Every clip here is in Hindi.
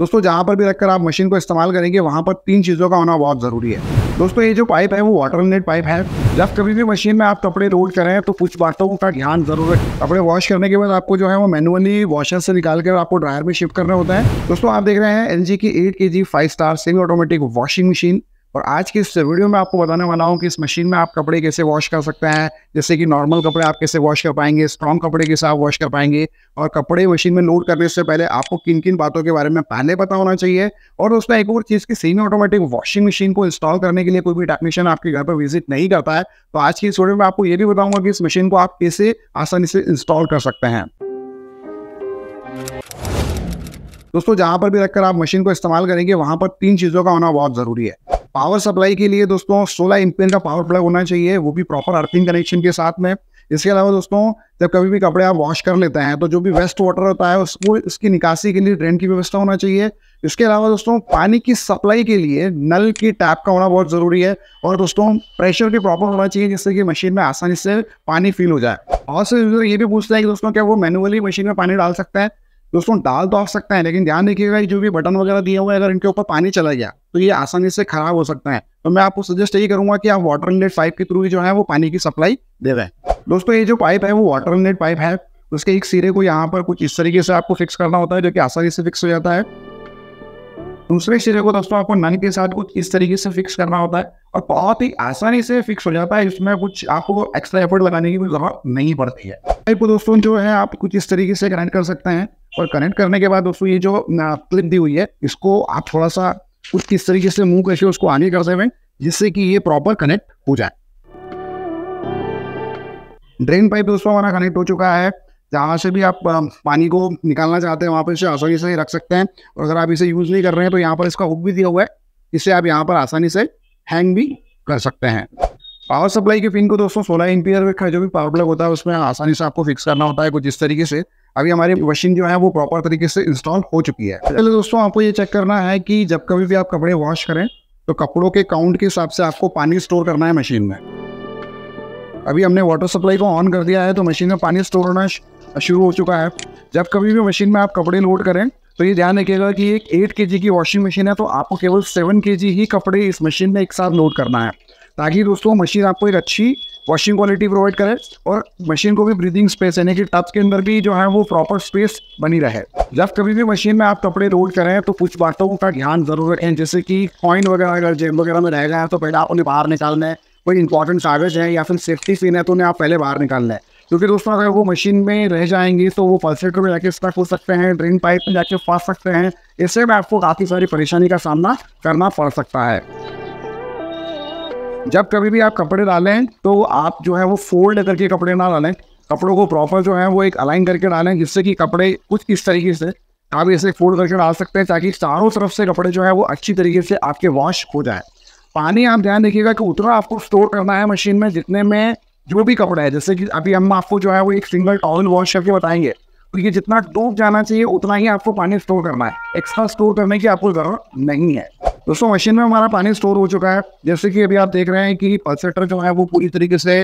दोस्तों जहाँ पर भी रखकर आप मशीन को इस्तेमाल करेंगे वहाँ पर तीन चीज़ों का होना बहुत ज़रूरी है दोस्तों ये जो पाइप है वो वाटर नेट पाइप है जब कभी भी मशीन में आप कपड़े रोल करें तो कुछ बातों का ध्यान जरूर है कपड़े वॉश करने के बाद आपको जो है वो मैनुअली वॉशर से निकाल कर आपको ड्रायर में शिफ्ट करना होता है दोस्तों आप देख रहे हैं L G eight K G five star semi automatic washing machine और आज की इस वीडियो में आपको बताने वाला हूँ कि इस मशीन में आप कपड़े कैसे वॉश कर सकते हैं जैसे कि नॉर्मल कपड़े आप कैसे वॉश कर पाएंगे स्ट्रॉन्ग कपड़े कैसे आप वॉश कर पाएंगे और कपड़े मशीन में लोड करने से पहले आपको किन किन बातों के बारे में पहले पता होना चाहिए और दोस्तों एक और चीज़ की सेमी ऑटोमेटिक वॉशिंग मशीन को इंस्टॉल करने के लिए कोई भी टेक्नीशियन आपके घर पर विजिट नहीं करता है तो आज की इस वीडियो में आपको ये भी बताऊंगा कि इस मशीन को आप कैसे आसानी से इंस्टॉल कर सकते हैं दोस्तों जहां पर भी रखकर आप मशीन को इस्तेमाल करेंगे वहां पर तीन चीज़ों का होना बहुत ज़रूरी है पावर सप्लाई के लिए दोस्तों सोलह इंपेन का पावर प्लग होना चाहिए वो भी प्रॉपर अर्थिंग कनेक्शन के साथ में इसके अलावा दोस्तों जब कभी भी कपड़े आप वॉश कर लेते हैं तो जो भी वेस्ट वाटर होता है उसको इसकी निकासी के लिए ड्रेन की व्यवस्था होना चाहिए इसके अलावा दोस्तों पानी की सप्लाई के लिए नल की टैप का होना बहुत ज़रूरी है और दोस्तों प्रेशर भी प्रॉपर होना चाहिए जिससे कि मशीन में आसानी से पानी फील हो जाए बहुत से यूजर ये भी पूछते हैं कि दोस्तों क्या वो मैनुअली मशीन में पानी डाल सकते हैं दोस्तों डाल तो आ सकते हैं लेकिन ध्यान रखिएगा जो भी बटन वगैरह दिए हुए हैं अगर इनके ऊपर पानी चला गया तो ये आसानी से खराब हो सकता है तो मैं आपको सजेस्ट यही करूंगा कि आप वाटर इनलेट पाइप के थ्रू जो है वो पानी की सप्लाई दे रहे दोस्तों ये जो पाइप है वो वाटर इनलेट पाइप है उसके एक सिरे को यहाँ पर कुछ इस तरीके से आपको फिक्स करना होता है जो कि आसानी से फिक्स हो जाता है दूसरे सिरे को दोस्तों आपको नन के साथ कुछ इस तरीके से फिक्स करना होता है और बहुत ही आसानी से फिक्स हो जाता है इसमें कुछ आपको एक्स्ट्रा एफर्ट लगाने की कोई जरूरत नहीं पड़ती है पाइप को दोस्तों जो है आप कुछ इस तरीके से ग्राइंड कर सकते हैं और कनेक्ट करने के बाद दोस्तों ये जो क्लिप दी हुई है इसको आप थोड़ा सा कुछ किस तरीके से मूव करके उसको आगे कर सकें जिससे कि ये प्रॉपर कनेक्ट हो जाए ड्रेन पाइप दोस्तों हमारा कनेक्ट हो चुका है जहाँ से भी आप पानी को निकालना चाहते हैं वहाँ पर इसे आसानी से रख सकते हैं और अगर आप इसे यूज़ नहीं कर रहे हैं तो यहाँ पर इसका हुक भी दिया हुआ है इसे आप यहाँ पर आसानी से हैंग भी कर सकते हैं पावर सप्लाई के पिन को दोस्तों सोलह एम्पियर का जो भी पावर प्लग होता है उसमें आसानी से आपको फिक्स करना होता है कुछ इस तरीके से अभी हमारी मशीन जो है वो प्रॉपर तरीके से इंस्टॉल हो चुकी है पहले दोस्तों आपको ये चेक करना है कि जब कभी भी आप कपड़े वॉश करें तो कपड़ों के काउंट के हिसाब से आपको पानी स्टोर करना है मशीन में अभी हमने वाटर सप्लाई को ऑन कर दिया है तो मशीन में पानी स्टोर होना शुरू हो चुका है जब कभी भी मशीन में आप कपड़े लोड करें तो ये ध्यान रखिएगा कि एक एट के की वॉशिंग मशीन है तो आपको केवल सेवन के ही कपड़े इस मशीन में एक साथ लोड करना है ताकि दोस्तों मशीन आपको एक अच्छी वॉशिंग क्वालिटी प्रोवाइड करें और मशीन को भी ब्रीदिंग स्पेस यानी कि टब्स के अंदर भी जो है वो प्रॉपर स्पेस बनी रहे जब कभी भी मशीन में आप कपड़े रोल करें तो कुछ बातों का ध्यान जरूर रखें जैसे कि कॉइन वगैरह अगर जेब वगैरह में रह गया तो पहले आप उन्हें बाहर निकालना है कोई इंपॉर्टेंट कागज है या फिर सेफ्टी सीन है तो उन्हें आप पहले बाहर निकालना है क्योंकि दोस्तों अगर वो मशीन में रह जाएंगी तो वो पल्सेटर में जाके स्टक हो सकते हैं ड्रेन पाइप में जाके फंस सकते हैं इससे भी आपको काफ़ी सारी परेशानी का सामना करना पड़ सकता है जब कभी भी आप कपड़े डालें तो आप जो है वो फोल्ड करके कपड़े ना डालें कपड़ों को प्रॉपर जो है वो एक अलाइन करके डालें जिससे कि कपड़े कुछ इस तरीके से आप इसे फोल्ड करके डाल सकते हैं ताकि चारों तरफ से कपड़े जो है वो अच्छी तरीके से आपके वॉश हो जाए पानी आप ध्यान रखिएगा कि उतना आपको स्टोर करना है मशीन में जितने में जो भी कपड़ा है जैसे कि अभी हम आपको जो है वो एक सिंगल टॉवल वॉश करके बताएंगे तो ये जितना डूब जाना चाहिए उतना ही आपको पानी स्टोर करना है एक्स्ट्रा स्टोर करने की आपको ज़रूरत नहीं है दोस्तों मशीन में हमारा पानी स्टोर हो चुका है जैसे कि अभी आप देख रहे हैं कि पल्सेटर जो है वो पूरी तरीके से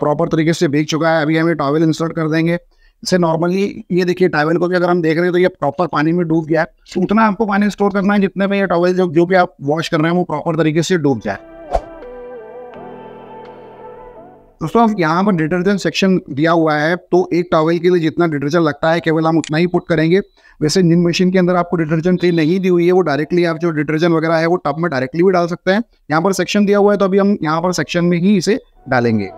प्रॉपर तरीके से भीग चुका है अभी हम ये टॉवल इंसर्ट कर देंगे इससे नॉर्मली ये देखिए टॉवल को भी अगर हम देख रहे हैं तो ये प्रॉपर पानी में डूब गया है तो उतना आपको पानी स्टोर करना है जितने में ये टॉवल जो जो भी आप वॉश कर रहे हैं वो प्रॉपर तरीके से डूब जाए दोस्तों हम यहाँ पर डिटर्जेंट सेक्शन दिया हुआ है तो एक टॉवल के लिए जितना डिटर्जेंट लगता है केवल हम उतना ही पुट करेंगे वैसे जिन मशीन के अंदर आपको डिटर्जेंट ट्री नहीं दी हुई है वो डायरेक्टली आप जो डिटर्जेंट वगैरह है वो टब में डायरेक्टली भी डाल सकते हैं यहाँ पर सेक्शन दिया हुआ है तो अभी हम यहाँ पर सेक्शन में ही इसे डालेंगे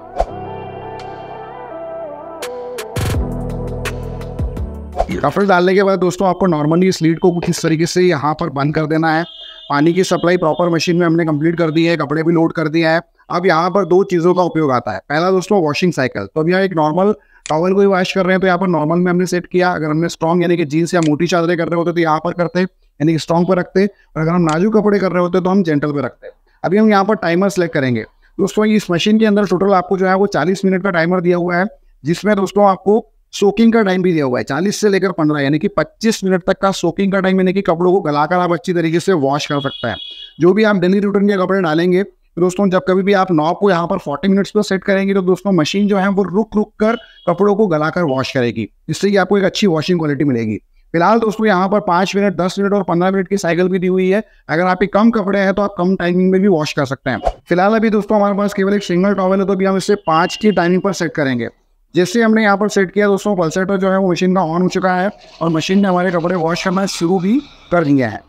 कपड़े डालने के बाद दोस्तों आपको नॉर्मली इस लीड को कुछ इस तरीके से यहाँ पर बंद कर देना है पानी की सप्लाई प्रॉपर मशीन में हमने कंप्लीट कर दी है कपड़े भी लोड कर दिया है अब यहाँ पर दो चीज़ों का उपयोग आता है पहला दोस्तों वॉशिंग साइकिल तो अब यहाँ एक नॉर्मल टॉवल को वॉश कर रहे हैं तो यहाँ पर नॉर्मल में हमने सेट किया अगर हमने स्ट्रॉन्ग यानी कि जीन्स या मोटी चादरें कर रहे होते तो यहाँ पर करते यानी कि स्ट्रॉन्ग पर रखते और अगर हम नाजुक कपड़े कर रहे होते तो हम जेंटल पर रखते अभी हम यहाँ पर टाइमर सेलेक्ट करेंगे दोस्तों इस मशीन के अंदर टोटल आपको जो है वो चालीस मिनट का टाइमर दिया हुआ है जिसमें दोस्तों आपको सोकिंग का टाइम भी दिया हुआ है चालीस से लेकर पंद्रह यानी कि पच्चीस मिनट तक का सोकिंग का टाइम यानी कि कपड़ों को गलाकर आप अच्छी तरीके से वॉश कर सकते हैं जो भी आप डेली रूटीन के कपड़े डालेंगे दोस्तों जब कभी भी आप नॉब को यहाँ पर 40 मिनट्स पर सेट करेंगे तो दोस्तों मशीन जो है वो रुक रुक कर कपड़ों को गलाकर वॉश करेगी जिससे कि आपको एक अच्छी वॉशिंग क्वालिटी मिलेगी फिलहाल दोस्तों यहाँ पर पाँच मिनट दस मिनट और पंद्रह मिनट की साइकिल भी दी हुई है अगर आपके कम कपड़े हैं तो आप कम टाइमिंग में भी वॉश कर सकते हैं फिलहाल अभी दोस्तों हमारे पास केवल एक सिंगल टॉवल है तो अभी हम इसे पाँच की टाइमिंग पर सेट करेंगे जैसे हमने यहाँ पर सेट किया दोस्तों पल्सेटर जो है वो मशीन का ऑन हो चुका है और मशीन ने हमारे कपड़े वॉश करना शुरू भी कर दिया है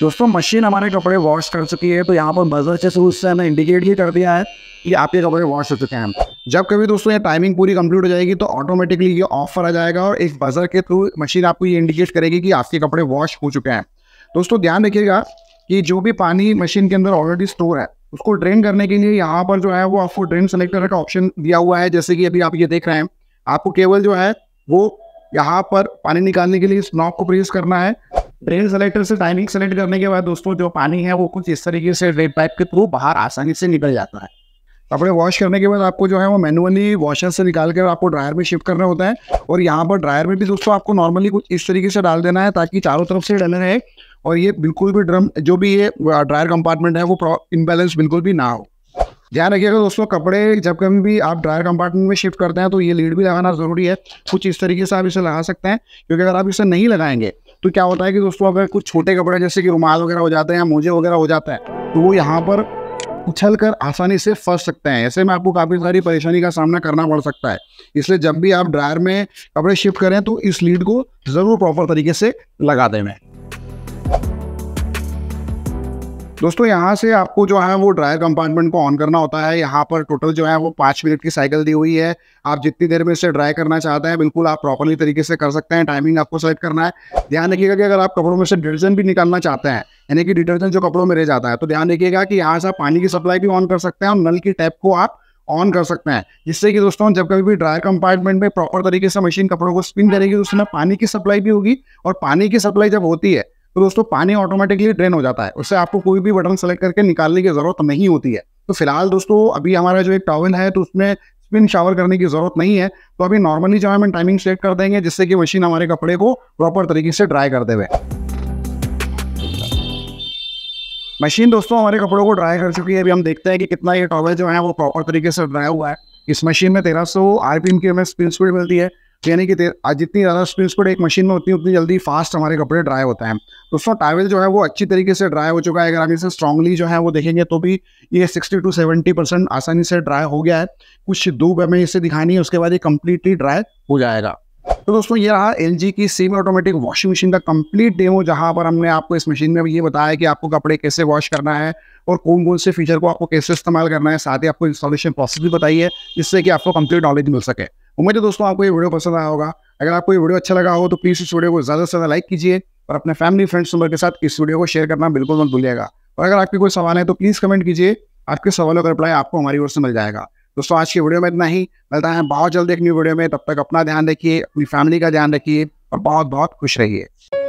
दोस्तों मशीन हमारे कपड़े वॉश कर चुकी है तो यहाँ पर बजर से शुरू इंडिकेट ये कर दिया है कि आपके कपड़े वॉश हो चुके हैं जब कभी दोस्तों ये टाइमिंग पूरी कंप्लीट हो जाएगी तो ऑटोमेटिकली ये ऑफ करा जाएगा और एक बजर के थ्रू मशीन आपको ये इंडिकेट करेगी कि आपके कपड़े वॉश हो चुके हैं दोस्तों ध्यान रखिएगा कि जो भी पानी मशीन के अंदर ऑलरेडी स्टोर है उसको ड्रेन करने के लिए यहाँ पर जो है वो आपको ड्रेन सेलेक्ट का ऑप्शन दिया हुआ है जैसे कि अभी आप ये देख रहे हैं आपको केवल जो है वो यहाँ पर पानी निकालने के लिए नॉक को प्रेस करना है ड्रेन सेलेक्टर से टाइमिंग सेलेक्ट करने के बाद दोस्तों जो पानी है वो कुछ इस तरीके से ड्रेन पाइप के थ्रू बाहर आसानी से निकल जाता है कपड़े वॉश करने के बाद आपको जो है वो मैनुअली वॉशर से निकाल कर आपको ड्रायर में शिफ्ट करना होता है और यहाँ पर ड्रायर में भी दोस्तों आपको नॉर्मली कुछ इस तरीके से डाल देना है ताकि चारों तरफ से डले रहे और ये बिल्कुल भी ड्रम जो भी ये ड्रायर कंपार्टमेंट है वो इनबैलेंस बिल्कुल भी ना हो ध्यान रखिएगा दोस्तों कपड़े जब कभी भी आप ड्रायर कंपार्टमेंट में शिफ्ट करते हैं तो ये लीड भी लगाना ज़रूरी है कुछ इस तरीके से आप इसे लगा सकते हैं क्योंकि अगर आप इसे नहीं लगाएंगे तो क्या होता है कि दोस्तों अगर कुछ छोटे कपड़े जैसे कि रुमाल वगैरह हो जाते हैं या मोजे वगैरह हो जाता है तो वो यहाँ पर उछल कर आसानी से फंस सकते हैं ऐसे में आपको काफ़ी सारी परेशानी का सामना करना पड़ सकता है इसलिए जब भी आप ड्रायर में कपड़े शिफ्ट करें तो इस लीड को ज़रूर प्रॉपर तरीके से लगा दें दोस्तों यहाँ से आपको जो है वो ड्रायर कंपार्टमेंट को ऑन करना होता है यहाँ पर टोटल जो है वो पाँच मिनट की साइकिल दी हुई है आप जितनी देर में इसे ड्राई करना चाहते हैं बिल्कुल आप प्रॉपरली तरीके से कर सकते हैं टाइमिंग आपको सेलेक्ट करना है ध्यान रखिएगा कि अगर आप कपड़ों में से डिटर्जेंट भी निकालना चाहते हैं यानी कि डिटर्जेंट जो कपड़ों में रह जाता है तो ध्यान रखिएगा कि यहाँ से आप पानी की सप्लाई भी ऑन कर सकते हैं और नल की टैप को आप ऑन कर सकते हैं जिससे कि दोस्तों जब कभी भी ड्रायर कंपार्टमेंट में प्रॉपर तरीके से मशीन कपड़ों को स्पिन करेगी तो उसमें पानी की सप्लाई भी होगी और पानी की सप्लाई जब होती है तो दोस्तों पानी ऑटोमेटिकली ड्रेन हो जाता है उससे आपको कोई भी बटन सेलेक्ट करके निकालने की ज़रूरत नहीं होती है तो फिलहाल दोस्तों अभी हमारा जो एक टॉवल है तो उसमें स्पिन शावर करने की ज़रूरत नहीं है तो अभी नॉर्मली जो है हम टाइमिंग सेट कर देंगे जिससे कि मशीन हमारे कपड़े को प्रॉपर तरीके से ड्राई कर देवे मशीन दोस्तों हमारे कपड़ों को ड्राई कर चुकी है अभी हम देखते हैं कि कितना ये टॉवल जो है वो प्रॉपर तरीके से ड्राई हुआ है इस मशीन में तेरह सौ आरपीएम की हमें स्पिन स्पीड मिलती है तो यानी कि जितनी ज़्यादा स्पिन स्पीड एक मशीन में होती है उतनी जल्दी फास्ट हमारे कपड़े ड्राई होते हैं दोस्तों टावल जो है वो अच्छी तरीके से ड्राई हो चुका है अगर आप इसे स्ट्रांगली जो है वो देखेंगे तो भी ये 60 टू 70 परसेंट आसानी से ड्राई हो गया है कुछ धूप हमें इसे दिखानी है उसके बाद ये कम्प्लीटली ड्राई हो जाएगा तो दोस्तों ये रहा L G semi automatic washing machine का कंप्लीट डेमो जहाँ पर हमने आपको इस मशीन में ये बताया कि आपको कपड़े कैसे वॉश करना है और कौन कौन से फीचर को आपको कैसे इस्तेमाल करना है साथ ही आपको इंस्टॉलेशन प्रोसेस भी बताइए जिससे कि आपको कंप्लीट नॉलेज मिल सके उम्मीद है दोस्तों आपको ये वीडियो पसंद आया होगा अगर आपको ये वीडियो अच्छा लगा हो तो प्लीज़ इस वीडियो को ज़्यादा से ज़्यादा लाइक कीजिए और अपने फैमिली फ्रेंड्स नंबर के साथ इस वीडियो को शेयर करना बिल्कुल मत भूलिएगा और अगर आपके कोई सवाल है तो प्लीज़ कमेंट कीजिए आपके सवालों का रिप्लाई आपको हमारी ओर से मिल जाएगा दोस्तों आज की वीडियो में इतना ही मिलता है बहुत जल्द एक न्यू वीडियो में तब तक अपना ध्यान रखिए अपनी फैमिली का ध्यान रखिए और बहुत बहुत खुश रहिए